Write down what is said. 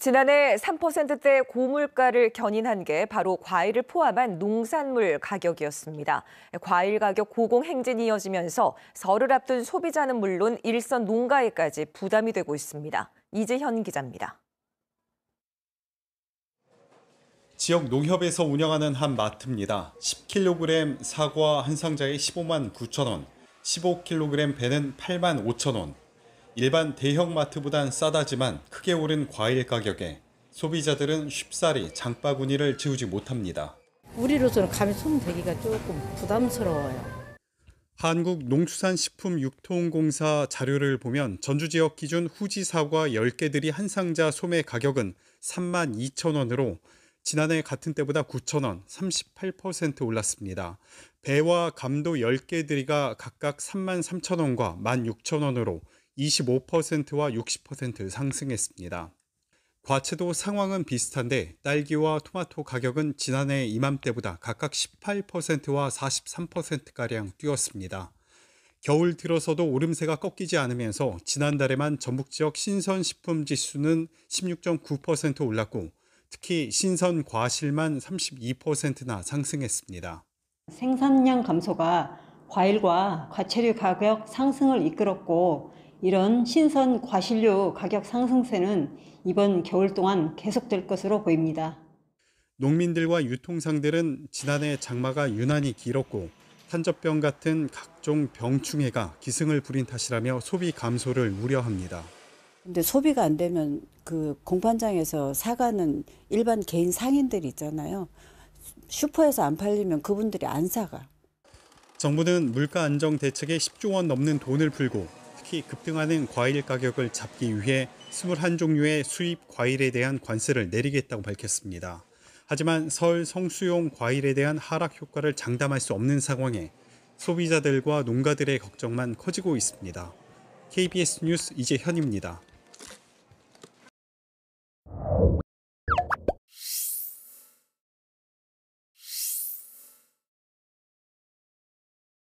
지난해 3%대 고물가를 견인한 게 바로 과일을 포함한 농산물 가격이었습니다. 과일 가격 고공 행진이 이어지면서 설을 앞둔 소비자는 물론 일선 농가에까지 부담이 되고 있습니다. 이재현 기자입니다. 지역 농협에서 운영하는 한 마트입니다. 10kg 사과 한 상자에 15만 9천 원, 15kg 배는 8만 5천 원, 일반 대형마트보단 싸다지만 크게 오른 과일 가격에 소비자들은 쉽사리 장바구니를 지우지 못합니다. 우리로서는 감히 손대기가 조금 부담스러워요. 한국농수산식품유통공사 자료를 보면 전주 지역 기준 후지 사과 10개들이 한 상자 소매 가격은 3만 2천 원으로 지난해 같은 때보다 9천 원, 38% 올랐습니다. 배와 감도 10개들이가 각각 3만 3천 원과 1만 6천 원으로 25%와 60% 상승했습니다. 과채도 상황은 비슷한데 딸기와 토마토 가격은 지난해 이맘때보다 각각 18%와 43%가량 뛰었습니다. 겨울 들어서도 오름세가 꺾이지 않으면서 지난달에만 전북 지역 신선 식품 지수는 16.9% 올랐고 특히 신선 과실만 32%나 상승했습니다. 생산량 감소가 과일과 과채류 가격 상승을 이끌었고 이런 신선 과실료 가격 상승세는 이번 겨울 동안 계속될 것으로 보입니다. 농민들과 유통상들은 지난해 장마가 유난히 길었고 탄저병 같은 각종 병충해가 기승을 부린 탓이라며 소비 감소를 우려합니다. 근데 소비가 안 되면 그 공판장에서 사가는 일반 개인 상인들 있잖아요. 슈퍼에서 안 팔리면 그분들이 안 사가. 정부는 물가 안정 대책에 10조 원 넘는 돈을 풀고 특히 급등하는 과일 가격을 잡기 위해 21종류의 수입 과일에 대한 관세를 내리겠다고 밝혔습니다. 하지만 설 성수용 과일에 대한 하락 효과를 장담할 수 없는 상황에 소비자들과 농가들의 걱정만 커지고 있습니다. KBS 뉴스 이재현입니다.